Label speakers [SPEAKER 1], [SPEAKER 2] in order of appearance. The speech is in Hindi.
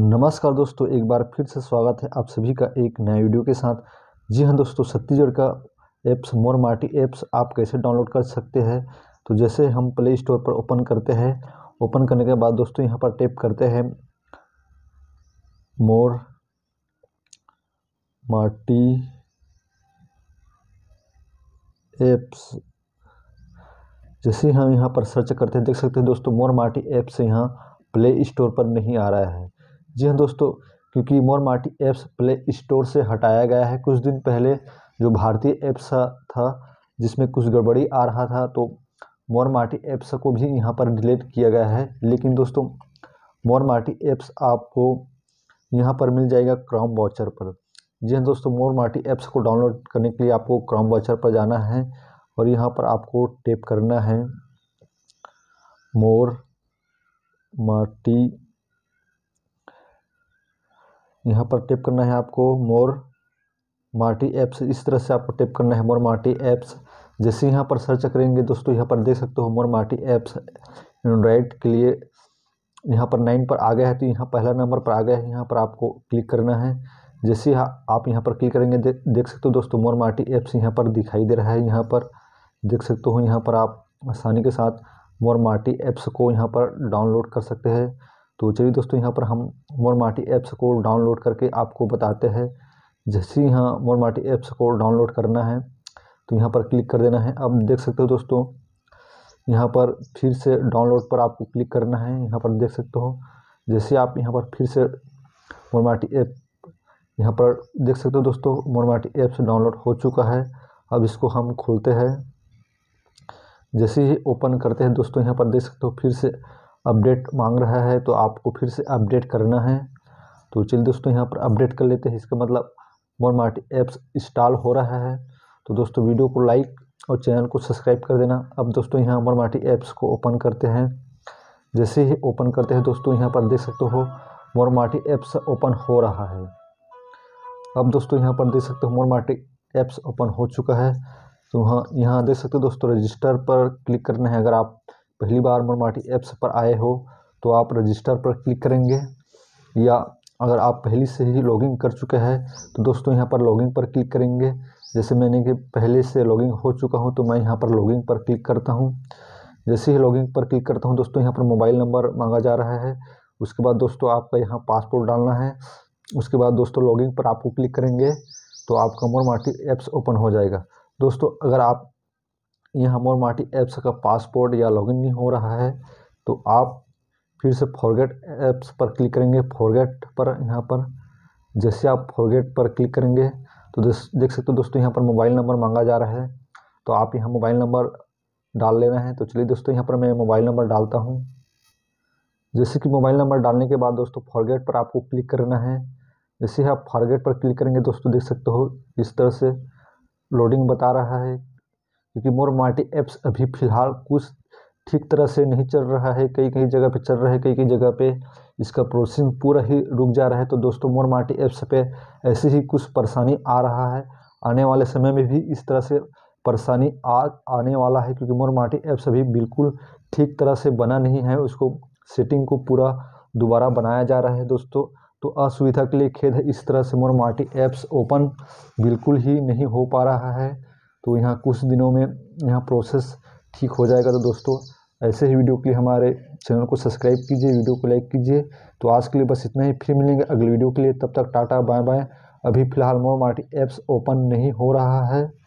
[SPEAKER 1] नमस्कार दोस्तों एक बार फिर से स्वागत है आप सभी का एक नया वीडियो के साथ जी हाँ दोस्तों छत्तीसगढ़ का एप्स मोर मार्टी एप्स आप कैसे डाउनलोड कर सकते हैं तो जैसे हम प्ले स्टोर पर ओपन करते हैं ओपन करने के बाद दोस्तों यहाँ पर टैप करते हैं मोर मार्टी एप्स जैसे हम यहाँ पर सर्च करते हैं देख सकते हैं दोस्तों मोर मार्टी एप्स यहाँ प्ले स्टोर पर नहीं आ रहा है जी हाँ दोस्तों क्योंकि मोर माटी ऐप्स प्ले स्टोर से हटाया गया है कुछ दिन पहले जो भारतीय ऐप्स था जिसमें कुछ गड़बड़ी आ रहा था तो मोर माटी ऐप्स को भी यहाँ पर डिलीट किया गया है लेकिन दोस्तों मोर मार्टी ऐप्स आपको यहाँ पर मिल जाएगा क्राउम वाचर पर जी हाँ दोस्तों मोर माटी ऐप्स को डाउनलोड करने के लिए आपको क्राउम वाचर पर जाना है और यहाँ पर आपको टेप करना है मोर मार्टी यहाँ पर टिप करना है आपको मोर मार्टी एप्स इस तरह से आपको टिप करना है मोर मार्टी एप्स जैसे यहाँ पर सर्च करेंगे दोस्तों यहाँ पर देख सकते हो मोर मार्टी एप्स एंड्रॉयड के लिए यहाँ पर नाइन पर आ गया है तो यहाँ पहला नंबर पर आ गया है यहाँ पर आपको क्लिक करना है जैसे आप यहाँ पर क्लिक करेंगे दे, देख सकते हो दोस्तों मोर मार्टी एप्स यहाँ पर दिखाई दे रहा है यहाँ पर देख सकते हो यहाँ पर आप आसानी के साथ मोर मार्टी एप्स को यहाँ पर डाउनलोड कर सकते हैं तो चलिए दोस्तों यहाँ पर हम मोरमाटी ऐप्स को डाउनलोड करके आपको बताते हैं जैसे ही यहाँ मोरमाटी ऐप्स को डाउनलोड करना है तो यहाँ पर क्लिक कर देना है अब देख सकते हो दोस्तों यहाँ पर फिर से डाउनलोड पर आपको क्लिक करना है यहाँ पर देख सकते हो जैसे आप यहाँ पर फिर से मोरमाटी ऐप यहाँ पर देख सकते हो दोस्तों मोरमाटी ऐप्स डाउनलोड हो चुका है अब इसको हम खोलते हैं जैसे ही ओपन करते हैं दोस्तों यहाँ पर देख सकते हो फिर से अपडेट मांग रहा है तो आपको फिर से अपडेट करना है तो चलिए दोस्तों यहाँ पर अपडेट कर लेते हैं इसका मतलब मोर मार्टी ऐप्स इंस्टॉल हो रहा है तो दोस्तों वीडियो को लाइक और चैनल को सब्सक्राइब कर देना अब दोस्तों यहाँ मोर मार्टी ऐप्स को ओपन करते हैं जैसे ही ओपन करते हैं दोस्तों यहाँ पर देख सकते हो मोर मार्टी ऐप्स ओपन हो रहा है अब दोस्तों यहाँ पर देख सकते हो मोर मार्टी ऐप्स ओपन हो चुका है तो हाँ यहाँ देख सकते हो दोस्तों रजिस्टर पर क्लिक करना है अगर आप पहली बार मनमाटी ऐप्स पर आए हो तो आप रजिस्टर पर क्लिक करेंगे या अगर आप पहले से ही लॉगिन कर चुके हैं तो दोस्तों यहाँ पर लॉगिन पर क्लिक करेंगे जैसे मैंने कि पहले से लॉगिन हो चुका हूँ तो मैं यहाँ पर लॉगिन पर क्लिक करता हूँ जैसे ही लॉगिन पर क्लिक करता हूँ दोस्तों यहाँ पर मोबाइल नंबर मांगा जा रहा है उसके बाद दोस्तों आपका यहाँ पासपोर्ट डालना है उसके बाद दोस्तों लॉगिन पर आपको क्लिक करेंगे तो आपका मोरमाटी ऐप्स ओपन हो जाएगा दोस्तों अगर आप ये हमर माटी ऐप्स का पासपोर्ट या लॉगिन नहीं हो रहा है तो आप फिर से फॉरगेट ऐप्स पर क्लिक करेंगे फॉरगेट पर यहाँ पर जैसे आप फॉरगेट पर क्लिक करेंगे तो देख सकते हो दोस्तों यहाँ पर मोबाइल नंबर मांगा जा रहा है तो आप यहाँ मोबाइल नंबर डाल लेना है तो चलिए दोस्तों यहाँ पर मैं मोबाइल नंबर डालता हूँ जैसे कि मोबाइल नंबर डालने के बाद दोस्तों फॉरगेट पर आपको क्लिक करना है जैसे आप फॉरगेट पर क्लिक करेंगे दोस्तों देख सकते हो इस तरह से लोडिंग बता रहा है क्योंकि मोर माटी ऐप्स अभी फ़िलहाल कुछ ठीक तरह से नहीं चल रहा है कई कई जगह पे चल रहा है कई कई जगह पे इसका प्रोसेसिंग पूरा ही रुक जा रहा है तो दोस्तों मोर माटी ऐप्स पे ऐसी ही कुछ परेशानी आ रहा है आने वाले समय में भी इस तरह से परेशानी आ आने वाला है क्योंकि मोर माटी ऐप्स अभी बिल्कुल ठीक तरह से बना नहीं है उसको सेटिंग को पूरा दोबारा बनाया जा रहा है दोस्तों तो असुविधा के लिए खेद है इस तरह से मोर माटी ऐप्स ओपन बिल्कुल ही नहीं हो पा रहा है तो यहाँ कुछ दिनों में यहाँ प्रोसेस ठीक हो जाएगा तो दोस्तों ऐसे ही वीडियो के लिए हमारे चैनल को सब्सक्राइब कीजिए वीडियो को लाइक कीजिए तो आज के लिए बस इतना ही फिर मिलेंगे अगले वीडियो के लिए तब तक टाटा बाय बाय अभी फ़िलहाल मोर मार्टी एप्स ओपन नहीं हो रहा है